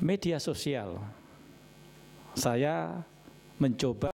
media sosial saya mencoba